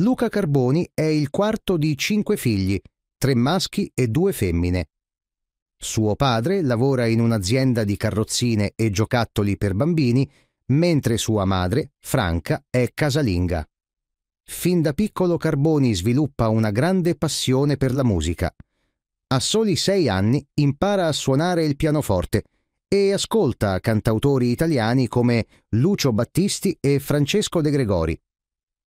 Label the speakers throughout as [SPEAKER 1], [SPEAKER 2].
[SPEAKER 1] Luca Carboni è il quarto di cinque figli, tre maschi e due femmine. Suo padre lavora in un'azienda di carrozzine e giocattoli per bambini, mentre sua madre, Franca, è casalinga. Fin da piccolo Carboni sviluppa una grande passione per la musica. A soli sei anni impara a suonare il pianoforte e ascolta cantautori italiani come Lucio Battisti e Francesco De Gregori.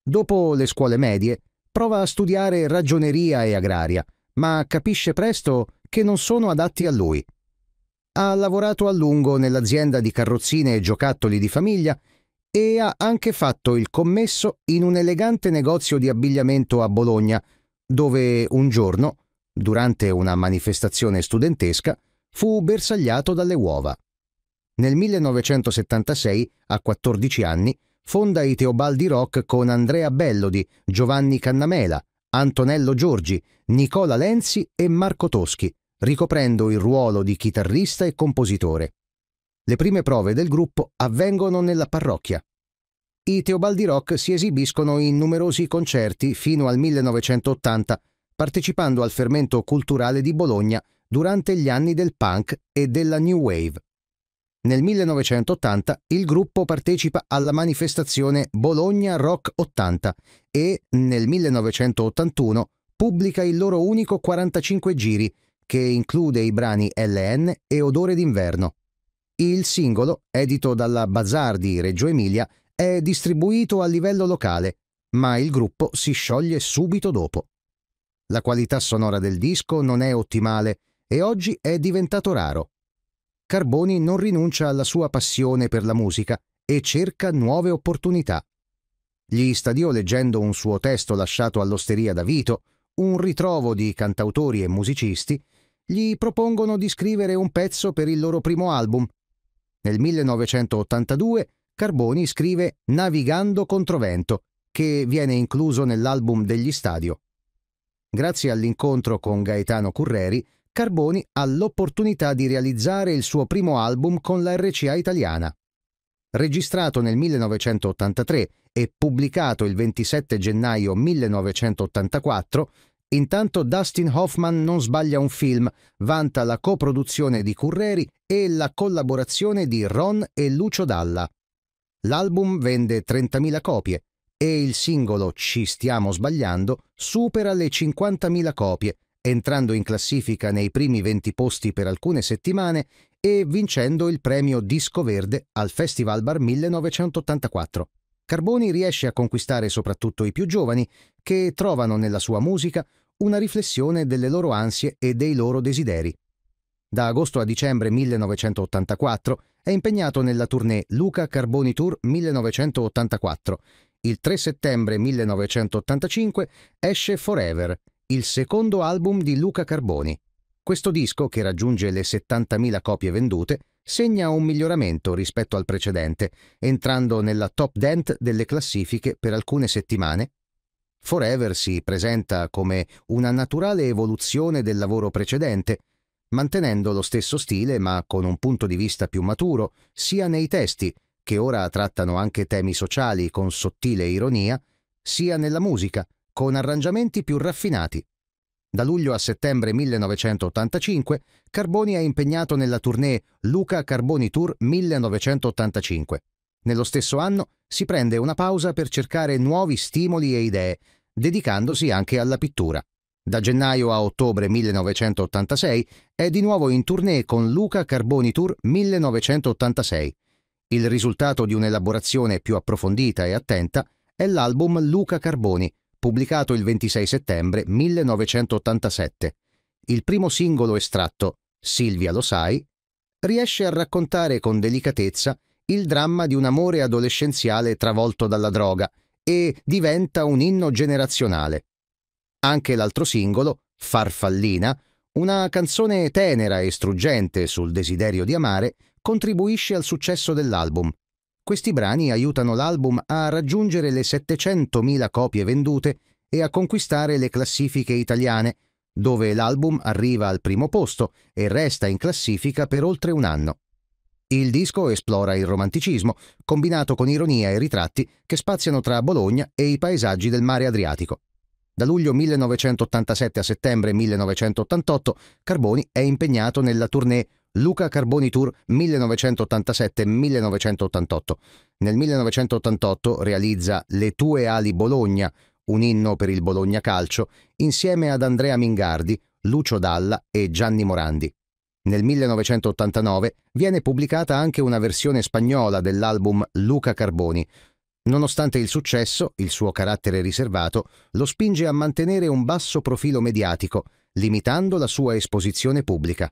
[SPEAKER 1] Dopo le scuole medie, prova a studiare ragioneria e agraria, ma capisce presto che non sono adatti a lui. Ha lavorato a lungo nell'azienda di carrozzine e giocattoli di famiglia e ha anche fatto il commesso in un elegante negozio di abbigliamento a Bologna, dove un giorno, durante una manifestazione studentesca, fu bersagliato dalle uova. Nel 1976, a 14 anni, fonda i Teobaldi Rock con Andrea Bellodi, Giovanni Cannamela, Antonello Giorgi, Nicola Lenzi e Marco Toschi, ricoprendo il ruolo di chitarrista e compositore. Le prime prove del gruppo avvengono nella parrocchia. I Teobaldi Rock si esibiscono in numerosi concerti fino al 1980, partecipando al fermento culturale di Bologna durante gli anni del punk e della new wave. Nel 1980 il gruppo partecipa alla manifestazione Bologna Rock 80 e nel 1981 pubblica il loro unico 45 giri che include i brani LN e Odore d'inverno. Il singolo, edito dalla Bazar di Reggio Emilia, è distribuito a livello locale, ma il gruppo si scioglie subito dopo. La qualità sonora del disco non è ottimale e oggi è diventato raro. Carboni non rinuncia alla sua passione per la musica e cerca nuove opportunità. Gli stadio leggendo un suo testo lasciato all'osteria da Vito, un ritrovo di cantautori e musicisti, gli propongono di scrivere un pezzo per il loro primo album. Nel 1982 Carboni scrive Navigando controvento, che viene incluso nell'album degli Stadio. Grazie all'incontro con Gaetano Curreri, Carboni ha l'opportunità di realizzare il suo primo album con la RCA italiana. Registrato nel 1983 e pubblicato il 27 gennaio 1984, intanto Dustin Hoffman non sbaglia un film, vanta la coproduzione di Curreri e la collaborazione di Ron e Lucio Dalla. L'album vende 30.000 copie e il singolo Ci stiamo sbagliando supera le 50.000 copie entrando in classifica nei primi 20 posti per alcune settimane e vincendo il premio Disco Verde al Festival Bar 1984. Carboni riesce a conquistare soprattutto i più giovani, che trovano nella sua musica una riflessione delle loro ansie e dei loro desideri. Da agosto a dicembre 1984 è impegnato nella tournée Luca Carboni Tour 1984. Il 3 settembre 1985 esce Forever, il secondo album di Luca Carboni. Questo disco, che raggiunge le 70.000 copie vendute, segna un miglioramento rispetto al precedente, entrando nella top dent delle classifiche per alcune settimane. Forever si presenta come una naturale evoluzione del lavoro precedente, mantenendo lo stesso stile ma con un punto di vista più maturo, sia nei testi, che ora trattano anche temi sociali con sottile ironia, sia nella musica, con arrangiamenti più raffinati. Da luglio a settembre 1985 Carboni è impegnato nella tournée Luca Carboni Tour 1985. Nello stesso anno si prende una pausa per cercare nuovi stimoli e idee, dedicandosi anche alla pittura. Da gennaio a ottobre 1986 è di nuovo in tournée con Luca Carboni Tour 1986. Il risultato di un'elaborazione più approfondita e attenta è l'album Luca Carboni, pubblicato il 26 settembre 1987. Il primo singolo estratto, Silvia lo sai, riesce a raccontare con delicatezza il dramma di un amore adolescenziale travolto dalla droga e diventa un inno generazionale. Anche l'altro singolo, Farfallina, una canzone tenera e struggente sul desiderio di amare, contribuisce al successo dell'album. Questi brani aiutano l'album a raggiungere le 700.000 copie vendute e a conquistare le classifiche italiane, dove l'album arriva al primo posto e resta in classifica per oltre un anno. Il disco esplora il romanticismo, combinato con ironia e ritratti che spaziano tra Bologna e i paesaggi del mare Adriatico. Da luglio 1987 a settembre 1988 Carboni è impegnato nella tournée Luca Carboni Tour 1987-1988. Nel 1988 realizza Le tue ali Bologna, un inno per il Bologna Calcio, insieme ad Andrea Mingardi, Lucio Dalla e Gianni Morandi. Nel 1989 viene pubblicata anche una versione spagnola dell'album Luca Carboni. Nonostante il successo, il suo carattere riservato lo spinge a mantenere un basso profilo mediatico, limitando la sua esposizione pubblica.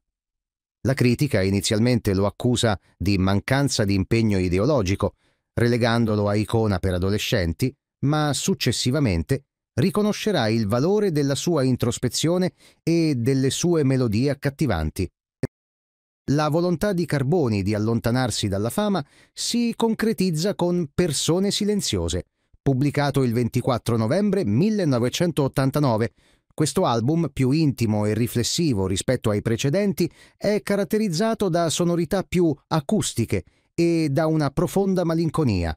[SPEAKER 1] La critica inizialmente lo accusa di mancanza di impegno ideologico, relegandolo a icona per adolescenti, ma successivamente riconoscerà il valore della sua introspezione e delle sue melodie accattivanti. La volontà di Carboni di allontanarsi dalla fama si concretizza con Persone silenziose, pubblicato il 24 novembre 1989, questo album, più intimo e riflessivo rispetto ai precedenti, è caratterizzato da sonorità più acustiche e da una profonda malinconia.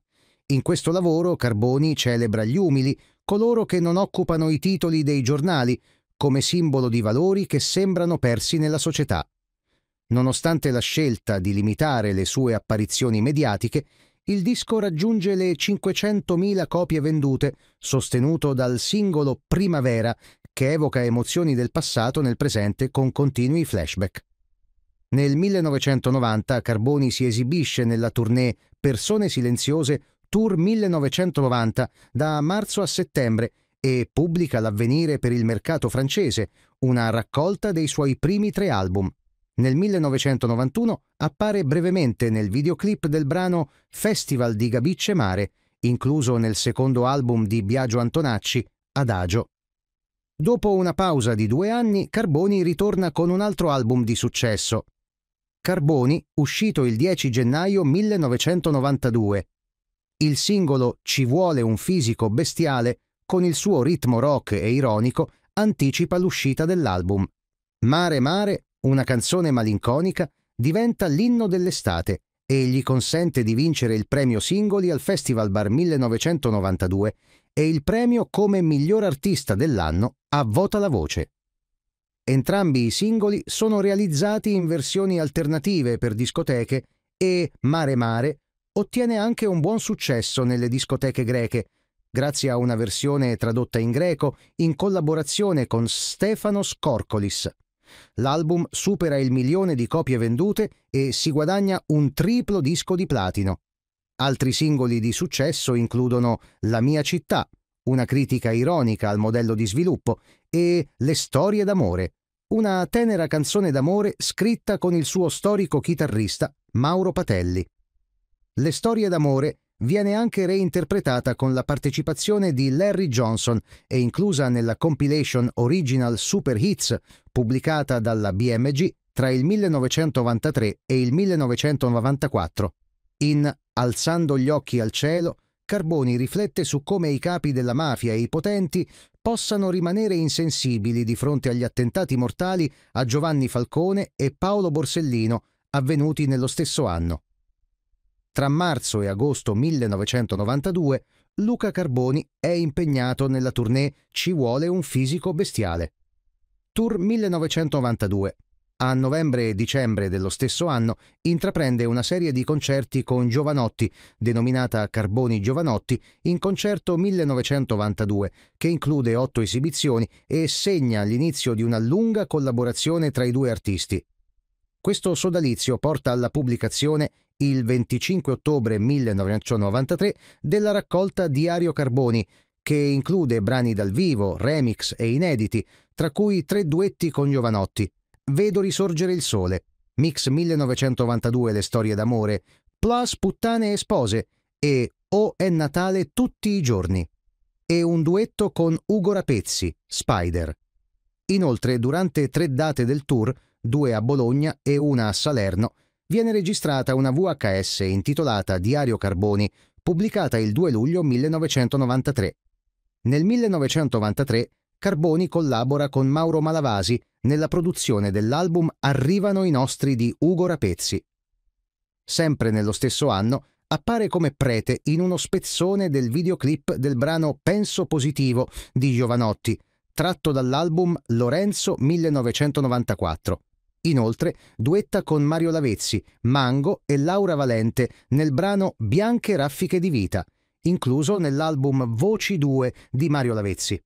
[SPEAKER 1] In questo lavoro Carboni celebra gli umili, coloro che non occupano i titoli dei giornali, come simbolo di valori che sembrano persi nella società. Nonostante la scelta di limitare le sue apparizioni mediatiche, il disco raggiunge le 500.000 copie vendute, sostenuto dal singolo Primavera che evoca emozioni del passato nel presente con continui flashback. Nel 1990 Carboni si esibisce nella tournée Persone silenziose Tour 1990 da marzo a settembre e pubblica L'avvenire per il mercato francese, una raccolta dei suoi primi tre album. Nel 1991 appare brevemente nel videoclip del brano Festival di Gabicce Mare, incluso nel secondo album di Biagio Antonacci, Adagio. Dopo una pausa di due anni, Carboni ritorna con un altro album di successo. Carboni, uscito il 10 gennaio 1992. Il singolo Ci vuole un fisico bestiale, con il suo ritmo rock e ironico, anticipa l'uscita dell'album. Mare Mare, una canzone malinconica, diventa l'inno dell'estate e gli consente di vincere il premio singoli al Festival Bar 1992 e il premio come miglior artista dell'anno a Vota la voce. Entrambi i singoli sono realizzati in versioni alternative per discoteche e Mare Mare ottiene anche un buon successo nelle discoteche greche, grazie a una versione tradotta in greco in collaborazione con Stefano Scorcolis. L'album supera il milione di copie vendute e si guadagna un triplo disco di platino. Altri singoli di successo includono La mia città, una critica ironica al modello di sviluppo e Le storie d'amore, una tenera canzone d'amore scritta con il suo storico chitarrista Mauro Patelli. Le storie d'amore viene anche reinterpretata con la partecipazione di Larry Johnson e inclusa nella compilation Original Super Hits pubblicata dalla BMG tra il 1993 e il 1994. In Alzando gli occhi al cielo Carboni riflette su come i capi della mafia e i potenti possano rimanere insensibili di fronte agli attentati mortali a Giovanni Falcone e Paolo Borsellino avvenuti nello stesso anno. Tra marzo e agosto 1992 Luca Carboni è impegnato nella tournée Ci vuole un fisico bestiale. Tour 1992 a novembre e dicembre dello stesso anno intraprende una serie di concerti con Giovanotti, denominata Carboni Giovanotti, in concerto 1992, che include otto esibizioni e segna l'inizio di una lunga collaborazione tra i due artisti. Questo sodalizio porta alla pubblicazione il 25 ottobre 1993 della raccolta Diario Carboni, che include brani dal vivo, remix e inediti, tra cui tre duetti con Giovanotti. Vedo risorgere il sole, Mix 1992 le storie d'amore, Plus puttane e spose e O è Natale tutti i giorni e un duetto con Ugo Rapezzi, Spider. Inoltre, durante tre date del tour, due a Bologna e una a Salerno, viene registrata una VHS intitolata Diario Carboni, pubblicata il 2 luglio 1993. Nel 1993 Carboni collabora con Mauro Malavasi nella produzione dell'album Arrivano i nostri di Ugo Rapezzi. Sempre nello stesso anno appare come prete in uno spezzone del videoclip del brano Penso positivo di Giovanotti, tratto dall'album Lorenzo 1994. Inoltre duetta con Mario Lavezzi, Mango e Laura Valente nel brano Bianche raffiche di vita, incluso nell'album Voci 2 di Mario Lavezzi.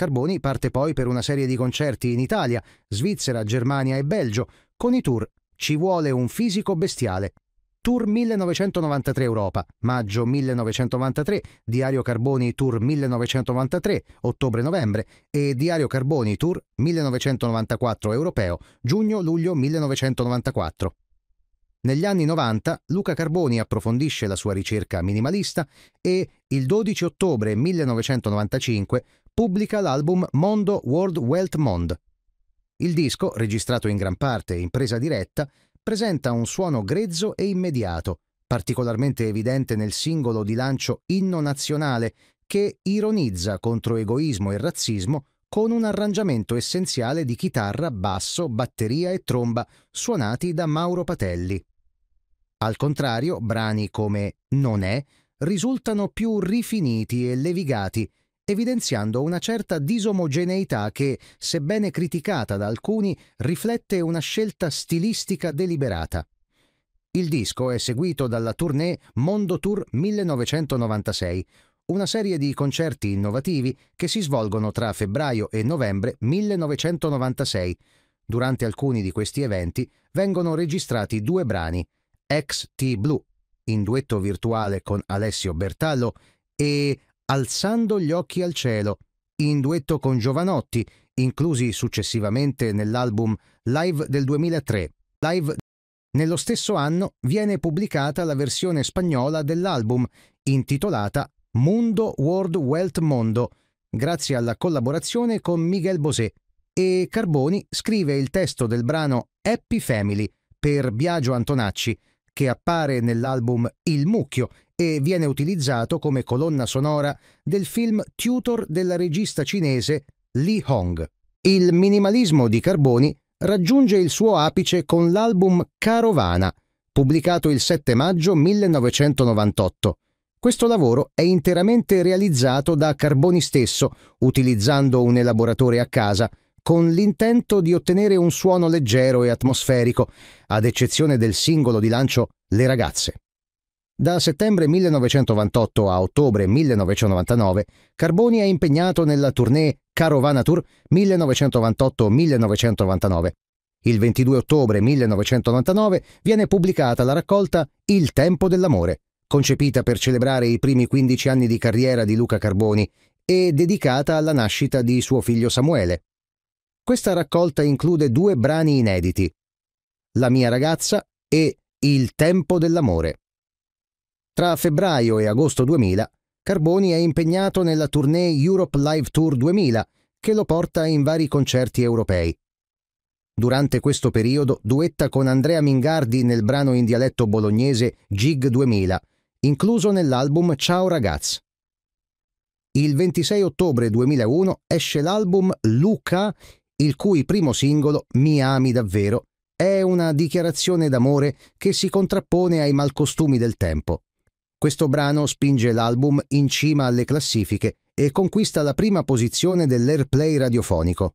[SPEAKER 1] Carboni parte poi per una serie di concerti in Italia, Svizzera, Germania e Belgio, con i tour Ci vuole un fisico bestiale. Tour 1993 Europa, maggio 1993, Diario Carboni Tour 1993, ottobre-novembre e Diario Carboni Tour 1994 Europeo, giugno-luglio 1994. Negli anni 90 Luca Carboni approfondisce la sua ricerca minimalista e il 12 ottobre 1995 pubblica l'album Mondo World Wealth Mond. Il disco, registrato in gran parte in presa diretta, presenta un suono grezzo e immediato, particolarmente evidente nel singolo di lancio Inno Nazionale, che ironizza contro egoismo e razzismo con un arrangiamento essenziale di chitarra, basso, batteria e tromba, suonati da Mauro Patelli. Al contrario, brani come Non è risultano più rifiniti e levigati, evidenziando una certa disomogeneità che, sebbene criticata da alcuni, riflette una scelta stilistica deliberata. Il disco è seguito dalla tournée Mondo Tour 1996, una serie di concerti innovativi che si svolgono tra febbraio e novembre 1996. Durante alcuni di questi eventi vengono registrati due brani, XT Blue, in duetto virtuale con Alessio Bertallo, e Alzando gli occhi al cielo, in duetto con Giovanotti, inclusi successivamente nell'album Live del 2003. Live nello stesso anno viene pubblicata la versione spagnola dell'album, intitolata Mundo World Wealth Mondo, grazie alla collaborazione con Miguel Bosé, e Carboni scrive il testo del brano Happy Family per Biagio Antonacci, che appare nell'album Il Mucchio e viene utilizzato come colonna sonora del film Tutor della regista cinese Lee Hong. Il minimalismo di Carboni raggiunge il suo apice con l'album Carovana, pubblicato il 7 maggio 1998. Questo lavoro è interamente realizzato da Carboni stesso, utilizzando un elaboratore a casa, con l'intento di ottenere un suono leggero e atmosferico, ad eccezione del singolo di lancio Le ragazze. Da settembre 1998 a ottobre 1999 Carboni è impegnato nella tournée Carovana Tour 1998-1999. Il 22 ottobre 1999 viene pubblicata la raccolta Il tempo dell'amore, concepita per celebrare i primi 15 anni di carriera di Luca Carboni e dedicata alla nascita di suo figlio Samuele. Questa raccolta include due brani inediti, La mia ragazza e Il tempo dell'amore. Tra febbraio e agosto 2000, Carboni è impegnato nella tournée Europe Live Tour 2000, che lo porta in vari concerti europei. Durante questo periodo duetta con Andrea Mingardi nel brano in dialetto bolognese Gig 2000, incluso nell'album Ciao ragazzi. Il 26 ottobre 2001 esce l'album Luca, il cui primo singolo, Mi ami davvero, è una dichiarazione d'amore che si contrappone ai malcostumi del tempo. Questo brano spinge l'album in cima alle classifiche e conquista la prima posizione dell'airplay radiofonico.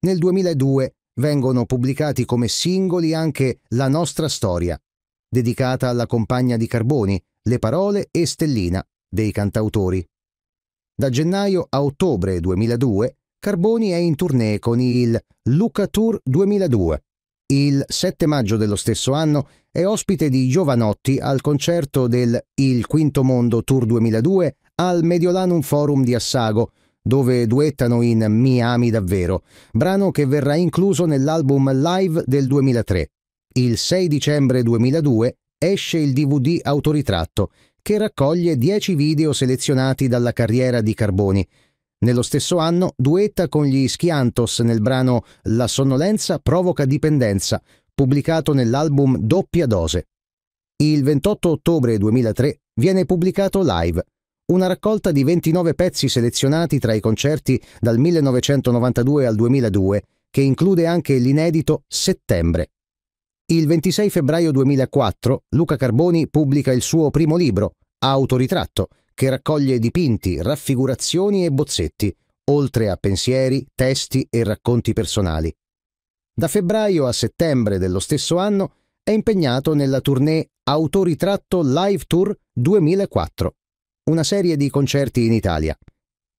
[SPEAKER 1] Nel 2002 vengono pubblicati come singoli anche La nostra storia, dedicata alla compagna di Carboni, Le parole e Stellina, dei cantautori. Da gennaio a ottobre 2002 Carboni è in tournée con il Luca Tour 2002 il 7 maggio dello stesso anno è ospite di Giovanotti al concerto del Il Quinto Mondo Tour 2002 al Mediolanum Forum di Assago, dove duettano in Mi ami davvero, brano che verrà incluso nell'album Live del 2003. Il 6 dicembre 2002 esce il DVD autoritratto, che raccoglie 10 video selezionati dalla carriera di Carboni, nello stesso anno duetta con gli Schiantos nel brano La sonnolenza provoca dipendenza, pubblicato nell'album Doppia Dose. Il 28 ottobre 2003 viene pubblicato Live, una raccolta di 29 pezzi selezionati tra i concerti dal 1992 al 2002, che include anche l'inedito Settembre. Il 26 febbraio 2004 Luca Carboni pubblica il suo primo libro, Autoritratto, che raccoglie dipinti, raffigurazioni e bozzetti, oltre a pensieri, testi e racconti personali. Da febbraio a settembre dello stesso anno è impegnato nella tournée Autoritratto Live Tour 2004, una serie di concerti in Italia.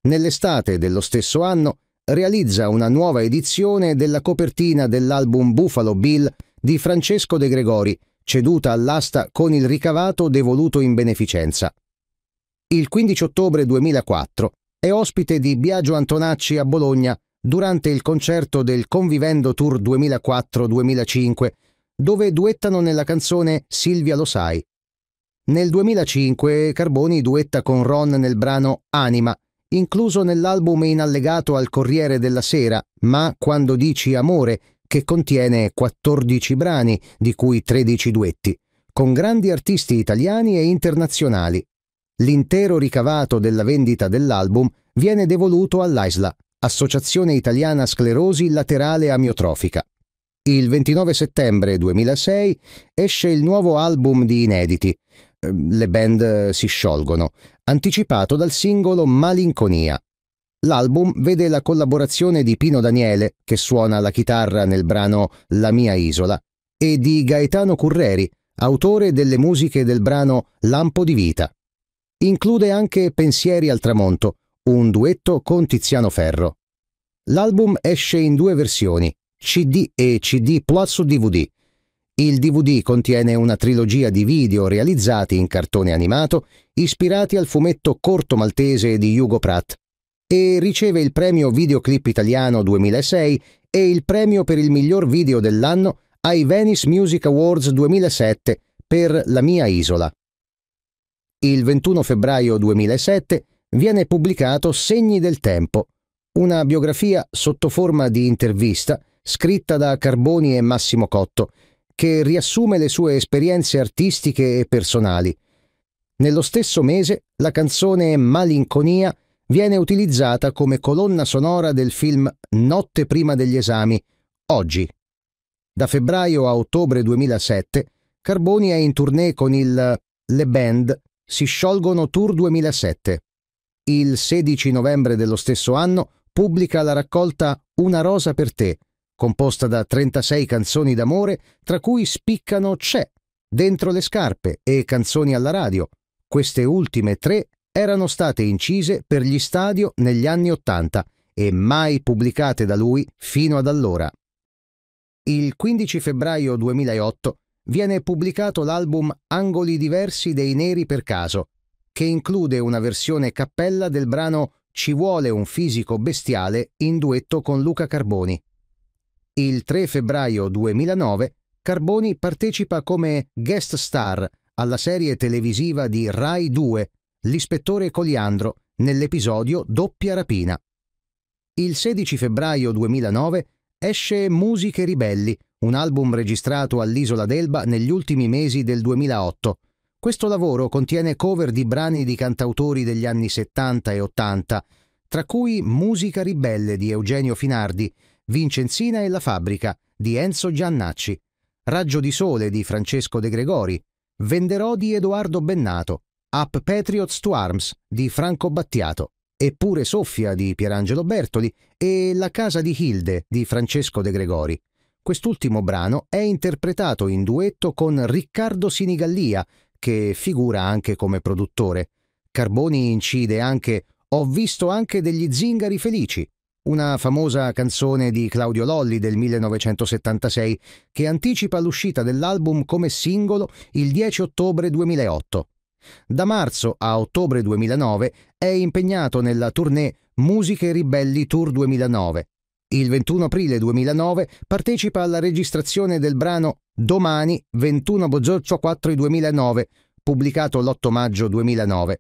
[SPEAKER 1] Nell'estate dello stesso anno realizza una nuova edizione della copertina dell'album Buffalo Bill di Francesco De Gregori, ceduta all'asta con il ricavato devoluto in beneficenza il 15 ottobre 2004 è ospite di Biagio Antonacci a Bologna durante il concerto del Convivendo Tour 2004-2005, dove duettano nella canzone Silvia lo sai. Nel 2005 Carboni duetta con Ron nel brano Anima, incluso nell'album in allegato al Corriere della Sera, ma quando dici amore, che contiene 14 brani, di cui 13 duetti, con grandi artisti italiani e internazionali. L'intero ricavato della vendita dell'album viene devoluto all'AISLA, Associazione Italiana Sclerosi Laterale Amiotrofica. Il 29 settembre 2006 esce il nuovo album di inediti. Ehm, le band si sciolgono, anticipato dal singolo Malinconia. L'album vede la collaborazione di Pino Daniele, che suona la chitarra nel brano La mia isola, e di Gaetano Curreri, autore delle musiche del brano Lampo di vita include anche Pensieri al tramonto, un duetto con Tiziano Ferro. L'album esce in due versioni, CD e CD Plus DVD. Il DVD contiene una trilogia di video realizzati in cartone animato ispirati al fumetto corto maltese di Hugo Pratt e riceve il premio Videoclip Italiano 2006 e il premio per il miglior video dell'anno ai Venice Music Awards 2007 per La mia isola il 21 febbraio 2007 viene pubblicato Segni del Tempo, una biografia sotto forma di intervista scritta da Carboni e Massimo Cotto, che riassume le sue esperienze artistiche e personali. Nello stesso mese la canzone Malinconia viene utilizzata come colonna sonora del film Notte prima degli esami, oggi. Da febbraio a ottobre 2007 Carboni è in tournée con il Le Band si sciolgono Tour 2007. Il 16 novembre dello stesso anno pubblica la raccolta Una rosa per te, composta da 36 canzoni d'amore, tra cui spiccano C'è, Dentro le scarpe e Canzoni alla radio. Queste ultime tre erano state incise per gli stadio negli anni Ottanta e mai pubblicate da lui fino ad allora. Il 15 febbraio 2008 viene pubblicato l'album Angoli diversi dei Neri per caso, che include una versione cappella del brano Ci vuole un fisico bestiale in duetto con Luca Carboni. Il 3 febbraio 2009 Carboni partecipa come guest star alla serie televisiva di Rai 2, L'ispettore Coliandro, nell'episodio Doppia rapina. Il 16 febbraio 2009 esce Musiche ribelli, un album registrato all'isola d'Elba negli ultimi mesi del 2008. Questo lavoro contiene cover di brani di cantautori degli anni 70 e 80, tra cui Musica ribelle di Eugenio Finardi, Vincenzina e la fabbrica di Enzo Giannacci, Raggio di sole di Francesco De Gregori, Venderò di Edoardo Bennato, Up Patriots to Arms di Franco Battiato, Eppure Soffia di Pierangelo Bertoli e La casa di Hilde di Francesco De Gregori. Quest'ultimo brano è interpretato in duetto con Riccardo Sinigallia, che figura anche come produttore. Carboni incide anche Ho visto anche degli zingari felici, una famosa canzone di Claudio Lolli del 1976 che anticipa l'uscita dell'album come singolo il 10 ottobre 2008. Da marzo a ottobre 2009 è impegnato nella tournée Musiche Ribelli Tour 2009, il 21 aprile 2009 partecipa alla registrazione del brano Domani 21 Bozzorcio 4 2009, pubblicato l'8 maggio 2009,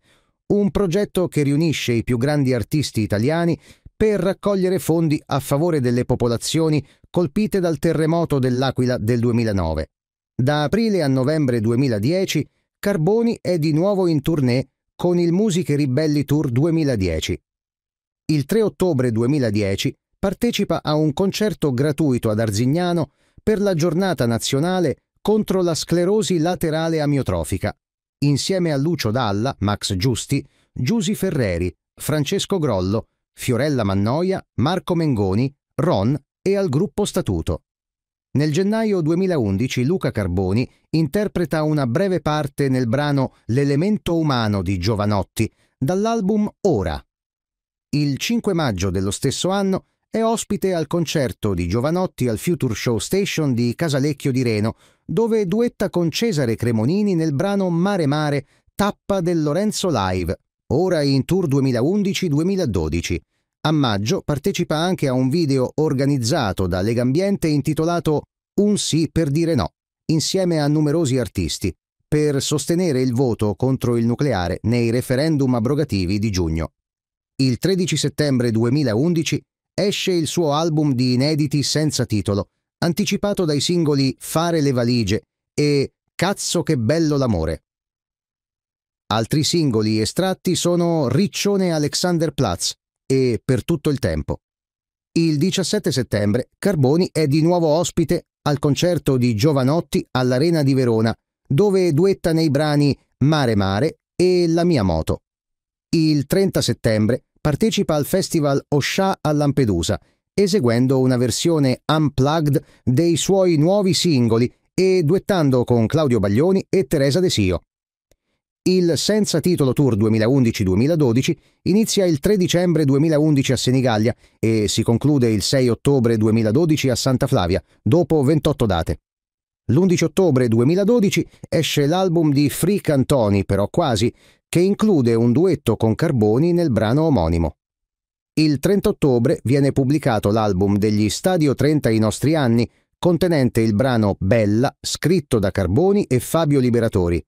[SPEAKER 1] un progetto che riunisce i più grandi artisti italiani per raccogliere fondi a favore delle popolazioni colpite dal terremoto dell'Aquila del 2009. Da aprile a novembre 2010 Carboni è di nuovo in tournée con il Musiche Ribelli Tour 2010. Il 3 ottobre 2010 partecipa a un concerto gratuito ad Arzignano per la giornata nazionale contro la sclerosi laterale amiotrofica, insieme a Lucio Dalla, Max Giusti, Giusi Ferreri, Francesco Grollo, Fiorella Mannoia, Marco Mengoni, Ron e al gruppo Statuto. Nel gennaio 2011 Luca Carboni interpreta una breve parte nel brano L'elemento umano di Giovanotti dall'album Ora. Il 5 maggio dello stesso anno è ospite al concerto di Giovanotti al Future Show Station di Casalecchio di Reno, dove duetta con Cesare Cremonini nel brano Mare Mare, tappa del Lorenzo Live, ora in tour 2011-2012. A maggio partecipa anche a un video organizzato da Legambiente intitolato Un sì per dire no, insieme a numerosi artisti, per sostenere il voto contro il nucleare nei referendum abrogativi di giugno. Il 13 settembre 2011 esce il suo album di inediti senza titolo, anticipato dai singoli Fare le valigie e Cazzo che bello l'amore. Altri singoli estratti sono Riccione Alexanderplatz e Per tutto il tempo. Il 17 settembre Carboni è di nuovo ospite al concerto di Giovanotti all'Arena di Verona, dove duetta nei brani Mare Mare e La mia moto. Il 30 settembre partecipa al festival Osha a Lampedusa, eseguendo una versione unplugged dei suoi nuovi singoli e duettando con Claudio Baglioni e Teresa De Sio. Il Senza Titolo Tour 2011-2012 inizia il 3 dicembre 2011 a Senigallia e si conclude il 6 ottobre 2012 a Santa Flavia, dopo 28 date. L'11 ottobre 2012 esce l'album di Freak Cantoni, però quasi, che include un duetto con Carboni nel brano omonimo. Il 30 ottobre viene pubblicato l'album degli Stadio 30 I nostri anni, contenente il brano Bella, scritto da Carboni e Fabio Liberatori.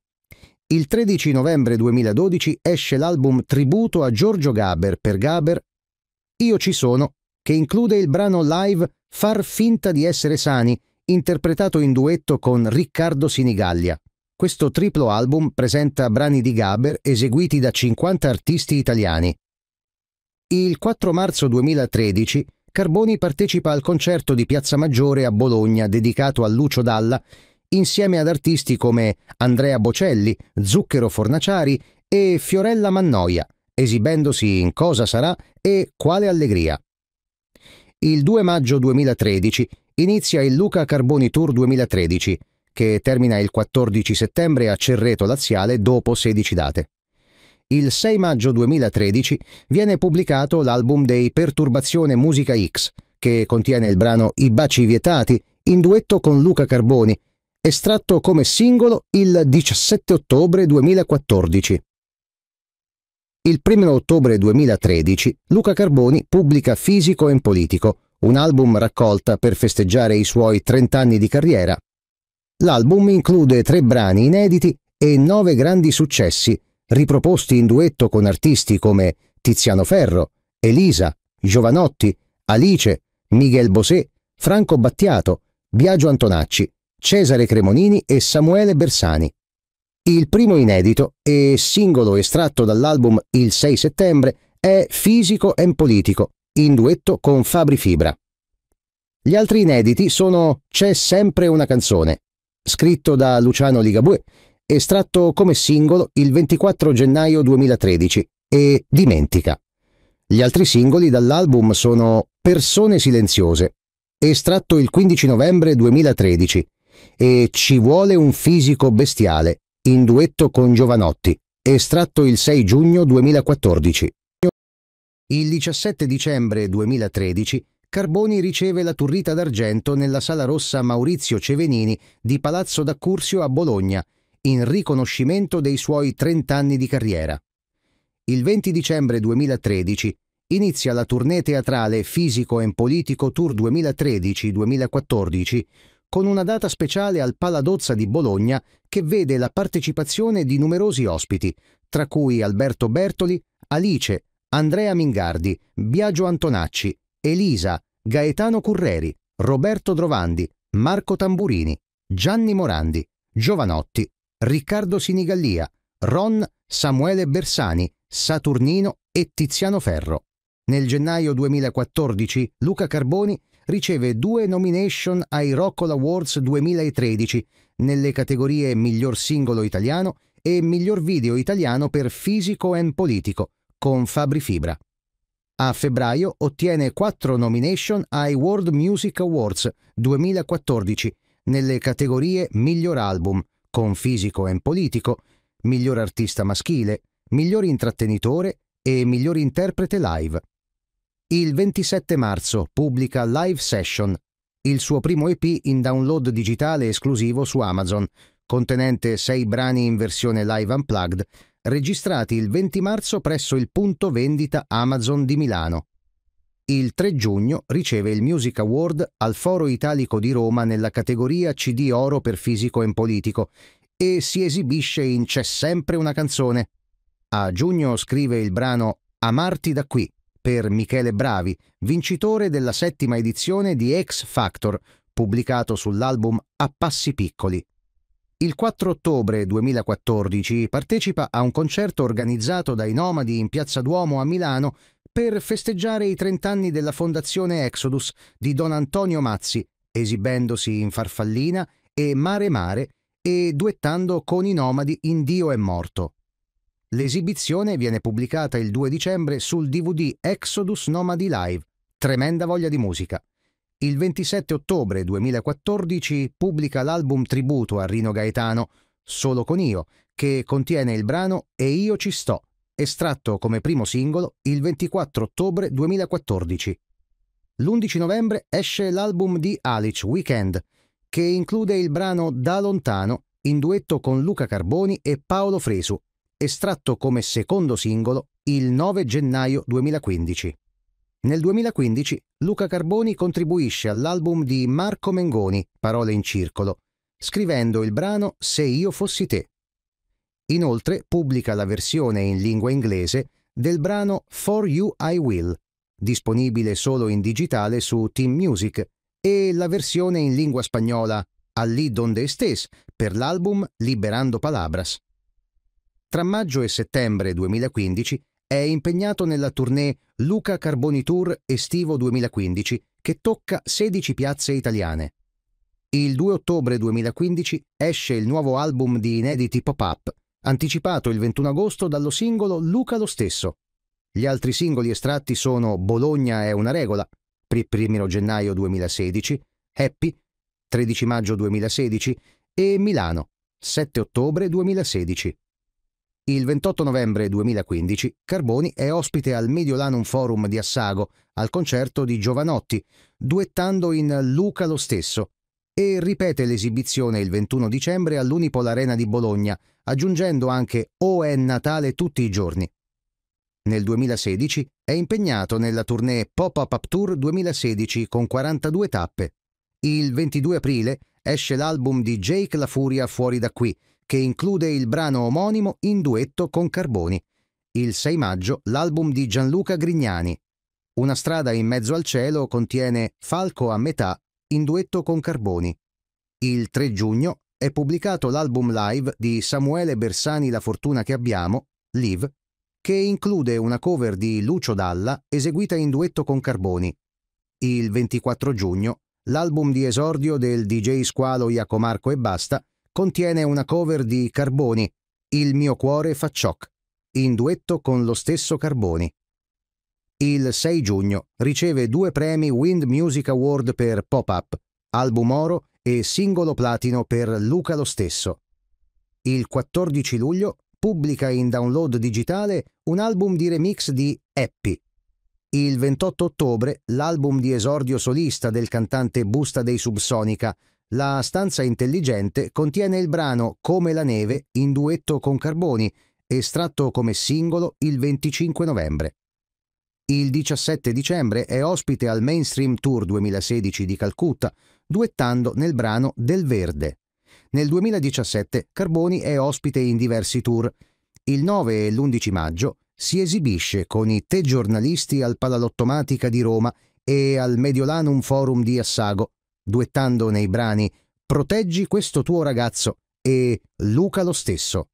[SPEAKER 1] Il 13 novembre 2012 esce l'album Tributo a Giorgio Gaber per Gaber Io ci sono, che include il brano live Far finta di essere sani, interpretato in duetto con Riccardo Sinigallia. Questo triplo album presenta brani di Gaber eseguiti da 50 artisti italiani. Il 4 marzo 2013 Carboni partecipa al concerto di Piazza Maggiore a Bologna dedicato a Lucio Dalla insieme ad artisti come Andrea Bocelli, Zucchero Fornaciari e Fiorella Mannoia, esibendosi in Cosa sarà e Quale allegria. Il 2 maggio 2013 inizia il Luca Carboni Tour 2013 che termina il 14 settembre a Cerreto Laziale dopo 16 date. Il 6 maggio 2013 viene pubblicato l'album dei Perturbazione Musica X, che contiene il brano I baci vietati in duetto con Luca Carboni, estratto come singolo il 17 ottobre 2014. Il 1 ottobre 2013 Luca Carboni pubblica Fisico e Politico, un album raccolta per festeggiare i suoi 30 anni di carriera L'album include tre brani inediti e nove grandi successi, riproposti in duetto con artisti come Tiziano Ferro, Elisa, Giovanotti, Alice, Miguel Bosé, Franco Battiato, Biagio Antonacci, Cesare Cremonini e Samuele Bersani. Il primo inedito e singolo estratto dall'album il 6 settembre è Fisico e Politico, in duetto con Fabri Fibra. Gli altri inediti sono C'è sempre una canzone, scritto da Luciano Ligabue, estratto come singolo il 24 gennaio 2013 e Dimentica. Gli altri singoli dall'album sono Persone silenziose, estratto il 15 novembre 2013, e Ci vuole un fisico bestiale, in duetto con Giovanotti, estratto il 6 giugno 2014. Il 17 dicembre 2013 Carboni riceve la turrita d'argento nella Sala Rossa Maurizio Cevenini di Palazzo d'Accursio a Bologna, in riconoscimento dei suoi 30 anni di carriera. Il 20 dicembre 2013 inizia la tournée teatrale Fisico e Politico Tour 2013-2014 con una data speciale al Paladozza di Bologna che vede la partecipazione di numerosi ospiti, tra cui Alberto Bertoli, Alice, Andrea Mingardi, Biagio Antonacci, Elisa, Gaetano Curreri, Roberto Drovandi, Marco Tamburini, Gianni Morandi, Giovanotti, Riccardo Sinigallia, Ron, Samuele Bersani, Saturnino e Tiziano Ferro. Nel gennaio 2014 Luca Carboni riceve due nomination ai Rockall Awards 2013 nelle categorie Miglior singolo italiano e Miglior video italiano per fisico e politico con Fabri Fibra. A febbraio ottiene quattro nomination ai World Music Awards 2014 nelle categorie Miglior Album, con fisico e politico, Miglior Artista Maschile, Miglior Intrattenitore e Miglior Interprete Live. Il 27 marzo pubblica Live Session, il suo primo EP in download digitale esclusivo su Amazon, contenente sei brani in versione live unplugged registrati il 20 marzo presso il punto vendita Amazon di Milano. Il 3 giugno riceve il Music Award al Foro Italico di Roma nella categoria CD Oro per Fisico e Politico e si esibisce in C'è sempre una canzone. A giugno scrive il brano Amarti da qui per Michele Bravi, vincitore della settima edizione di X Factor, pubblicato sull'album A Passi Piccoli. Il 4 ottobre 2014 partecipa a un concerto organizzato dai Nomadi in Piazza Duomo a Milano per festeggiare i 30 anni della fondazione Exodus di Don Antonio Mazzi, esibendosi in Farfallina e Mare Mare e duettando con i Nomadi in Dio è morto. L'esibizione viene pubblicata il 2 dicembre sul DVD Exodus Nomadi Live, Tremenda voglia di musica il 27 ottobre 2014 pubblica l'album tributo a Rino Gaetano, Solo con Io, che contiene il brano E io ci sto, estratto come primo singolo il 24 ottobre 2014. L'11 novembre esce l'album di Alice Weekend, che include il brano Da lontano in duetto con Luca Carboni e Paolo Fresu, estratto come secondo singolo il 9 gennaio 2015. Nel 2015 Luca Carboni contribuisce all'album di Marco Mengoni, Parole in Circolo, scrivendo il brano Se io fossi te. Inoltre pubblica la versione in lingua inglese del brano For You I Will, disponibile solo in digitale su Team Music, e la versione in lingua spagnola Allí donde estés per l'album Liberando Palabras. Tra maggio e settembre 2015 è impegnato nella tournée Luca Carboni Tour estivo 2015 che tocca 16 piazze italiane. Il 2 ottobre 2015 esce il nuovo album di inediti pop-up, anticipato il 21 agosto dallo singolo Luca lo stesso. Gli altri singoli estratti sono Bologna è una regola, 1 gennaio 2016, Happy, 13 maggio 2016 e Milano, 7 ottobre 2016. Il 28 novembre 2015 Carboni è ospite al Mediolanum Forum di Assago al concerto di Giovanotti, duettando in Luca lo stesso, e ripete l'esibizione il 21 dicembre all'Unipol Arena di Bologna, aggiungendo anche O è Natale tutti i giorni. Nel 2016 è impegnato nella tournée pop Up Tour 2016 con 42 tappe. Il 22 aprile esce l'album di Jake La Furia Fuori da qui, che include il brano omonimo in duetto con Carboni. Il 6 maggio l'album di Gianluca Grignani. Una strada in mezzo al cielo contiene Falco a metà in duetto con Carboni. Il 3 giugno è pubblicato l'album live di Samuele Bersani La fortuna che abbiamo, Live, che include una cover di Lucio Dalla eseguita in duetto con Carboni. Il 24 giugno l'album di esordio del DJ Squalo Iacomarco e Basta contiene una cover di Carboni, Il mio cuore fa cioc, in duetto con lo stesso Carboni. Il 6 giugno riceve due premi Wind Music Award per Pop Up, album oro e singolo platino per Luca lo stesso. Il 14 luglio pubblica in download digitale un album di remix di Happy. Il 28 ottobre l'album di esordio solista del cantante Busta dei Subsonica la stanza intelligente contiene il brano Come la neve in duetto con Carboni, estratto come singolo il 25 novembre. Il 17 dicembre è ospite al Mainstream Tour 2016 di Calcutta, duettando nel brano Del Verde. Nel 2017 Carboni è ospite in diversi tour. Il 9 e l'11 maggio si esibisce con i Te giornalisti al Palalottomatica di Roma e al Mediolanum Forum di Assago duettando nei brani Proteggi questo tuo ragazzo e Luca lo stesso.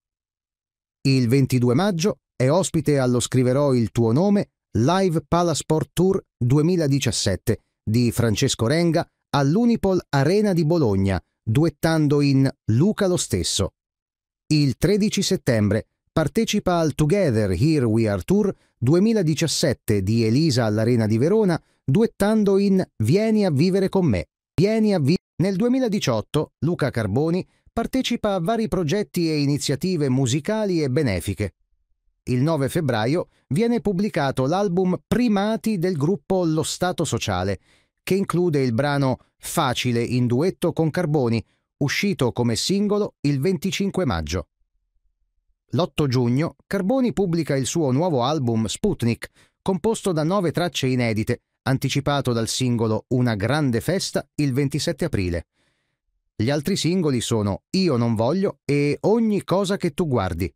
[SPEAKER 1] Il 22 maggio è ospite allo Scriverò il tuo nome Live Palasport Tour 2017 di Francesco Renga all'Unipol Arena di Bologna, duettando in Luca lo stesso. Il 13 settembre partecipa al Together Here We Are Tour 2017 di Elisa all'Arena di Verona, duettando in Vieni a vivere con me. Vieni a vita. Nel 2018 Luca Carboni partecipa a vari progetti e iniziative musicali e benefiche. Il 9 febbraio viene pubblicato l'album Primati del gruppo Lo Stato Sociale, che include il brano Facile in duetto con Carboni, uscito come singolo il 25 maggio. L'8 giugno Carboni pubblica il suo nuovo album Sputnik, composto da nove tracce inedite, anticipato dal singolo Una grande festa il 27 aprile. Gli altri singoli sono Io non voglio e Ogni cosa che tu guardi.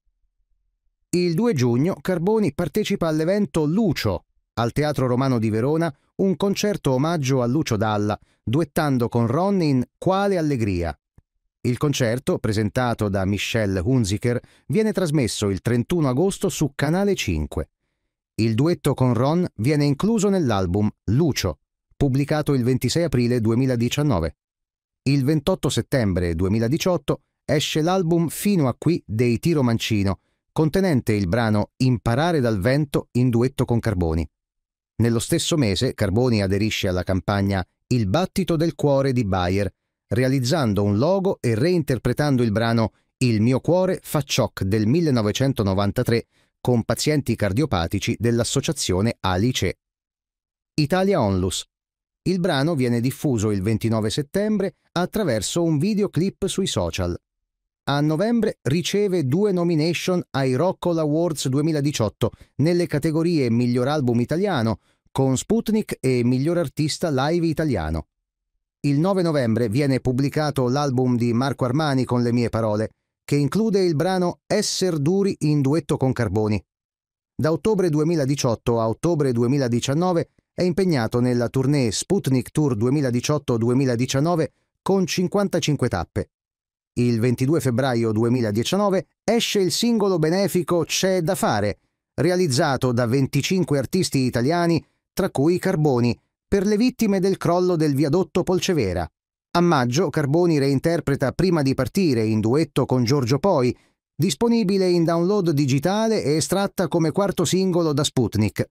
[SPEAKER 1] Il 2 giugno Carboni partecipa all'evento Lucio al Teatro Romano di Verona un concerto omaggio a Lucio Dalla, duettando con Ron in Quale allegria. Il concerto, presentato da Michelle Hunziker, viene trasmesso il 31 agosto su Canale 5. Il duetto con Ron viene incluso nell'album Lucio, pubblicato il 26 aprile 2019. Il 28 settembre 2018 esce l'album Fino a qui dei Tiro Mancino, contenente il brano Imparare dal vento in duetto con Carboni. Nello stesso mese Carboni aderisce alla campagna Il battito del cuore di Bayer, realizzando un logo e reinterpretando il brano Il mio cuore fa choc del 1993 con pazienti cardiopatici dell'associazione Alice. Italia Onlus. Il brano viene diffuso il 29 settembre attraverso un videoclip sui social. A novembre riceve due nomination ai Rockall Awards 2018 nelle categorie Miglior album italiano con Sputnik e Miglior artista live italiano. Il 9 novembre viene pubblicato l'album di Marco Armani con le mie parole, che include il brano Esser duri in duetto con Carboni. Da ottobre 2018 a ottobre 2019 è impegnato nella tournée Sputnik Tour 2018-2019 con 55 tappe. Il 22 febbraio 2019 esce il singolo benefico C'è da fare, realizzato da 25 artisti italiani, tra cui Carboni, per le vittime del crollo del viadotto Polcevera. A maggio Carboni reinterpreta Prima di partire in duetto con Giorgio Poi, disponibile in download digitale e estratta come quarto singolo da Sputnik.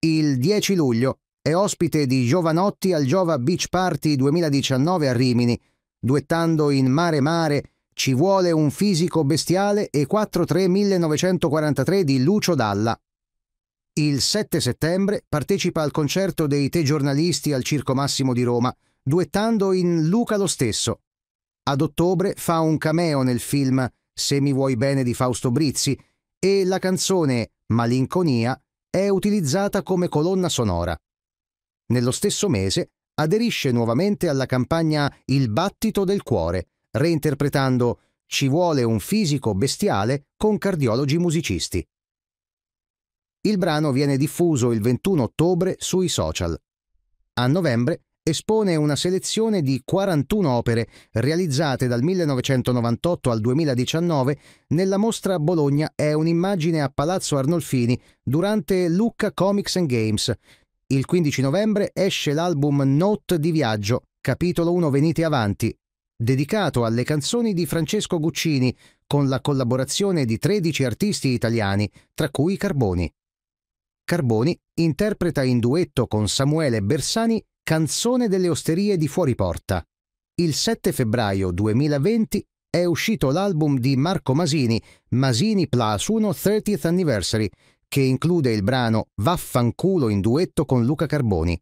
[SPEAKER 1] Il 10 luglio è ospite di Giovanotti al Giova Beach Party 2019 a Rimini, duettando in Mare Mare Ci vuole un fisico bestiale e 4-3-1943 di Lucio Dalla. Il 7 settembre partecipa al concerto dei Te Giornalisti al Circo Massimo di Roma, duettando in Luca lo stesso. Ad ottobre fa un cameo nel film Se mi vuoi bene di Fausto Brizzi e la canzone Malinconia è utilizzata come colonna sonora. Nello stesso mese aderisce nuovamente alla campagna Il battito del cuore, reinterpretando Ci vuole un fisico bestiale con cardiologi musicisti. Il brano viene diffuso il 21 ottobre sui social. A novembre espone una selezione di 41 opere realizzate dal 1998 al 2019 nella mostra Bologna è un'immagine a Palazzo Arnolfini durante Lucca Comics and Games. Il 15 novembre esce l'album Note di Viaggio, capitolo 1 Venite avanti, dedicato alle canzoni di Francesco Guccini con la collaborazione di 13 artisti italiani, tra cui Carboni. Carboni interpreta in duetto con Samuele Bersani Canzone delle osterie di fuori porta. Il 7 febbraio 2020 è uscito l'album di Marco Masini, Masini Plus 1 30th Anniversary, che include il brano Vaffanculo in duetto con Luca Carboni.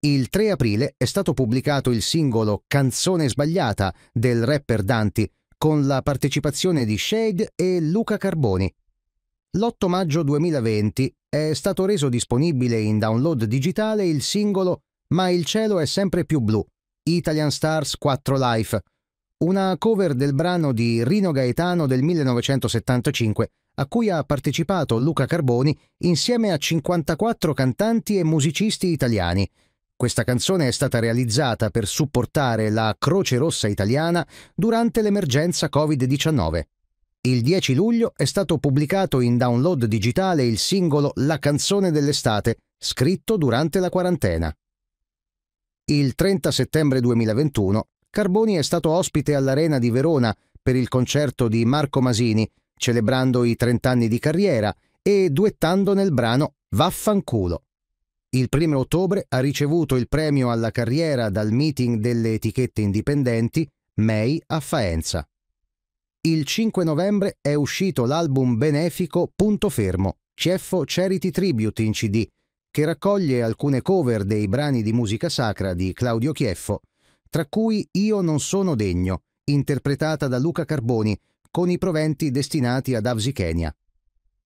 [SPEAKER 1] Il 3 aprile è stato pubblicato il singolo Canzone sbagliata del rapper Danti, con la partecipazione di Shade e Luca Carboni. L'8 maggio 2020 è stato reso disponibile in download digitale il singolo ma il cielo è sempre più blu. Italian Stars 4 Life, una cover del brano di Rino Gaetano del 1975, a cui ha partecipato Luca Carboni insieme a 54 cantanti e musicisti italiani. Questa canzone è stata realizzata per supportare la Croce Rossa italiana durante l'emergenza Covid-19. Il 10 luglio è stato pubblicato in download digitale il singolo La canzone dell'estate, scritto durante la quarantena. Il 30 settembre 2021 Carboni è stato ospite all'Arena di Verona per il concerto di Marco Masini, celebrando i 30 anni di carriera e duettando nel brano Vaffanculo. Il 1 ottobre ha ricevuto il premio alla carriera dal meeting delle etichette indipendenti May a Faenza. Il 5 novembre è uscito l'album benefico Punto Fermo, CFO Charity Tribute in CD, che raccoglie alcune cover dei brani di musica sacra di Claudio Chieffo, tra cui Io non sono degno, interpretata da Luca Carboni, con i proventi destinati ad Avsi Kenya.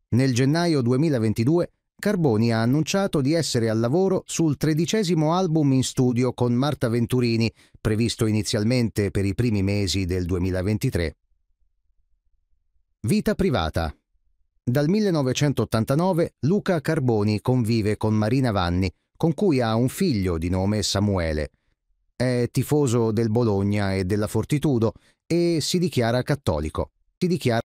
[SPEAKER 1] Nel gennaio 2022 Carboni ha annunciato di essere al lavoro sul tredicesimo album in studio con Marta Venturini, previsto inizialmente per i primi mesi del 2023. Vita privata dal 1989 Luca Carboni convive con Marina Vanni, con cui ha un figlio di nome Samuele. È tifoso del Bologna e della Fortitudo e si dichiara cattolico. Si dichiara